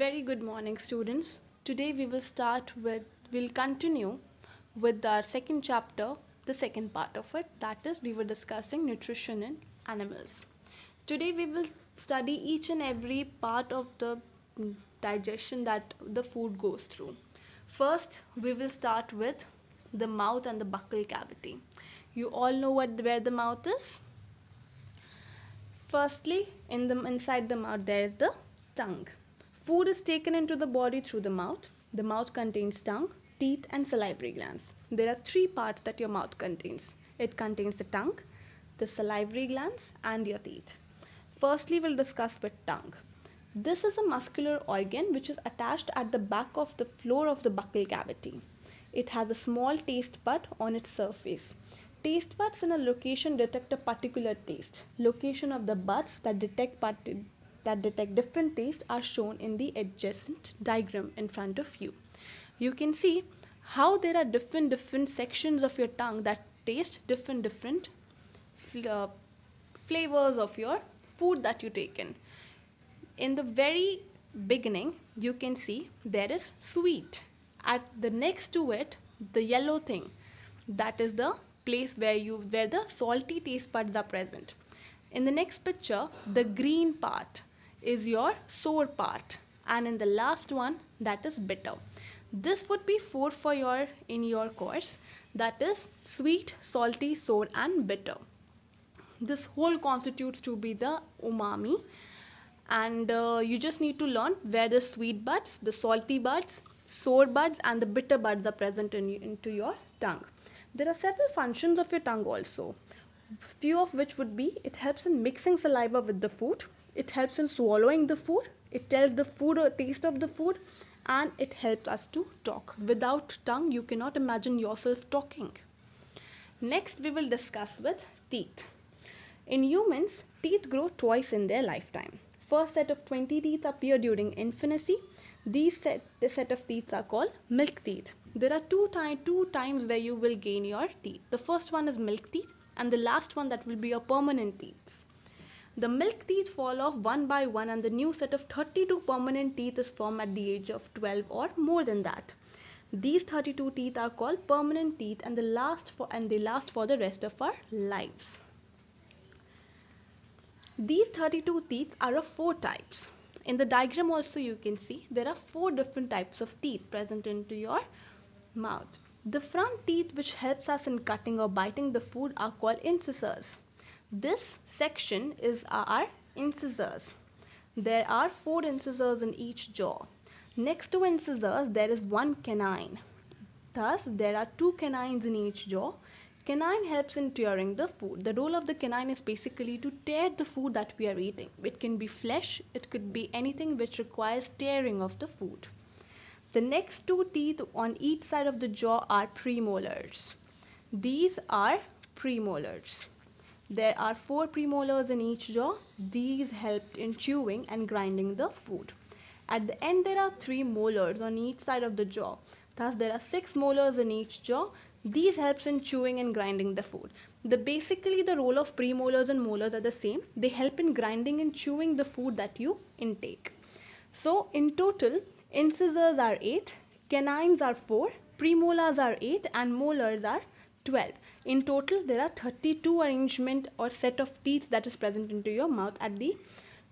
Very good morning students. Today we will start with, we'll continue with our second chapter, the second part of it. That is we were discussing nutrition in animals. Today we will study each and every part of the digestion that the food goes through. First we will start with the mouth and the buccal cavity. You all know what where the mouth is? Firstly, in the inside the mouth there is the tongue Food is taken into the body through the mouth. The mouth contains tongue, teeth, and salivary glands. There are three parts that your mouth contains it contains the tongue, the salivary glands, and your teeth. Firstly, we'll discuss with tongue. This is a muscular organ which is attached at the back of the floor of the buccal cavity. It has a small taste bud on its surface. Taste buds in a location detect a particular taste. Location of the buds that detect part- that detect different tastes are shown in the adjacent diagram in front of you. You can see how there are different different sections of your tongue that taste different different fl uh, flavors of your food that you take in. In the very beginning, you can see there is sweet. At the next to it, the yellow thing, that is the place where you where the salty taste buds are present. In the next picture, the green part, is your sour part and in the last one that is bitter this would be four for your in your course that is sweet salty sour and bitter this whole constitutes to be the umami and uh, you just need to learn where the sweet buds the salty buds sour buds and the bitter buds are present in, into your tongue there are several functions of your tongue also few of which would be it helps in mixing saliva with the food it helps in swallowing the food it tells the food or uh, taste of the food and it helps us to talk without tongue you cannot imagine yourself talking next we will discuss with teeth in humans teeth grow twice in their lifetime first set of 20 teeth appear during infancy these set, the set of teeth are called milk teeth there are two, time, two times where you will gain your teeth the first one is milk teeth and the last one that will be your permanent teeth the milk teeth fall off one by one and the new set of 32 permanent teeth is formed at the age of 12 or more than that. These 32 teeth are called permanent teeth and, last for, and they last for the rest of our lives. These 32 teeth are of four types. In the diagram also you can see there are four different types of teeth present into your mouth. The front teeth which helps us in cutting or biting the food are called incisors. This section is our incisors. There are four incisors in each jaw. Next to incisors, there is one canine. Thus, there are two canines in each jaw. Canine helps in tearing the food. The role of the canine is basically to tear the food that we are eating. It can be flesh, it could be anything which requires tearing of the food. The next two teeth on each side of the jaw are premolars. These are premolars. There are four premolars in each jaw. These helped in chewing and grinding the food. At the end, there are three molars on each side of the jaw. Thus, there are six molars in each jaw. These helps in chewing and grinding the food. The basically the role of premolars and molars are the same. They help in grinding and chewing the food that you intake. So in total, incisors are eight, canines are four, premolars are eight, and molars are 12. In total, there are 32 arrangement or set of teeth that is present into your mouth at the,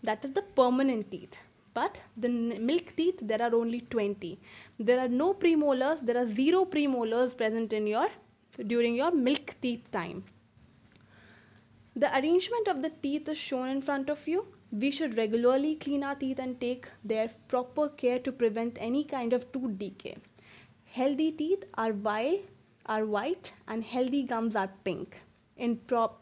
that is the permanent teeth. But the milk teeth, there are only 20. There are no premolars, there are zero premolars present in your, during your milk teeth time. The arrangement of the teeth is shown in front of you. We should regularly clean our teeth and take their proper care to prevent any kind of tooth decay. Healthy teeth are while are white and healthy gums are pink. In prop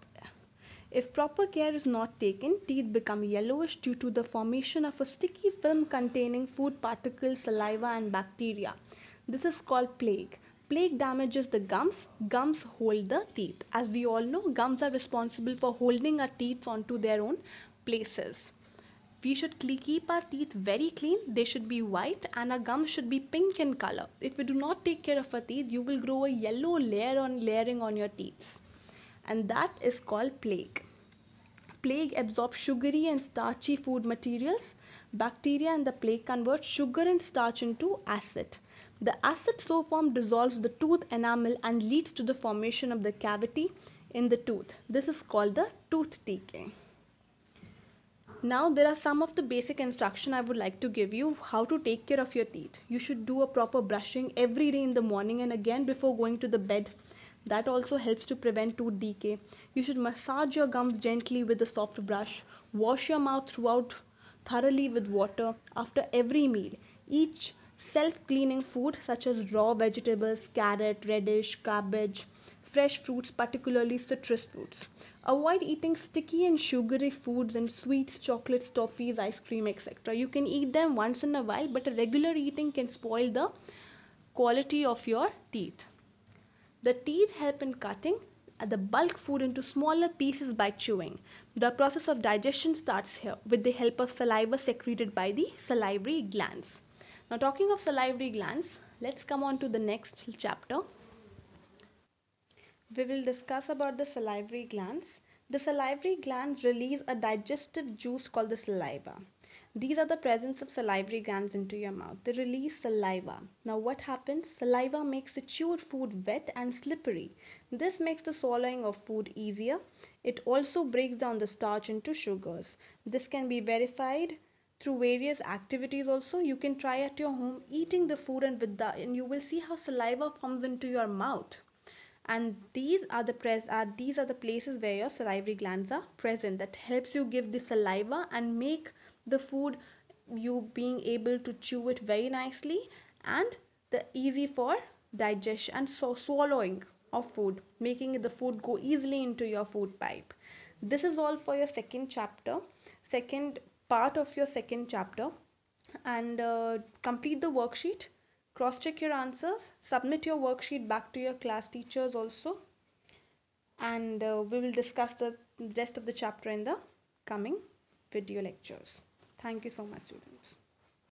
if proper care is not taken, teeth become yellowish due to the formation of a sticky film containing food particles, saliva, and bacteria. This is called plague. Plague damages the gums, gums hold the teeth. As we all know, gums are responsible for holding our teeth onto their own places. We should keep our teeth very clean. They should be white and our gums should be pink in color. If we do not take care of our teeth, you will grow a yellow layer on layering on your teeth. And that is called plaque. Plague absorbs sugary and starchy food materials. Bacteria and the plague convert sugar and starch into acid. The acid so formed dissolves the tooth enamel and leads to the formation of the cavity in the tooth. This is called the tooth decay. Now there are some of the basic instruction I would like to give you how to take care of your teeth. You should do a proper brushing every day in the morning and again before going to the bed. That also helps to prevent tooth decay. You should massage your gums gently with a soft brush. Wash your mouth throughout thoroughly with water after every meal. Eat self-cleaning food such as raw vegetables, carrot, radish, cabbage, fresh fruits, particularly citrus fruits. Avoid eating sticky and sugary foods and sweets, chocolates, toffees, ice cream, etc. You can eat them once in a while, but a regular eating can spoil the quality of your teeth. The teeth help in cutting the bulk food into smaller pieces by chewing. The process of digestion starts here with the help of saliva secreted by the salivary glands. Now, talking of salivary glands, let's come on to the next chapter we will discuss about the salivary glands. The salivary glands release a digestive juice called the saliva. These are the presence of salivary glands into your mouth. They release saliva. Now what happens? Saliva makes the chewed food wet and slippery. This makes the swallowing of food easier. It also breaks down the starch into sugars. This can be verified through various activities also you can try at your home eating the food and with the, and you will see how saliva forms into your mouth and these are the pres are uh, these are the places where your salivary glands are present that helps you give the saliva and make the food you being able to chew it very nicely and the easy for digestion and so swallowing of food making the food go easily into your food pipe this is all for your second chapter second part of your second chapter and uh, complete the worksheet cross check your answers submit your worksheet back to your class teachers also and uh, we will discuss the rest of the chapter in the coming video lectures thank you so much students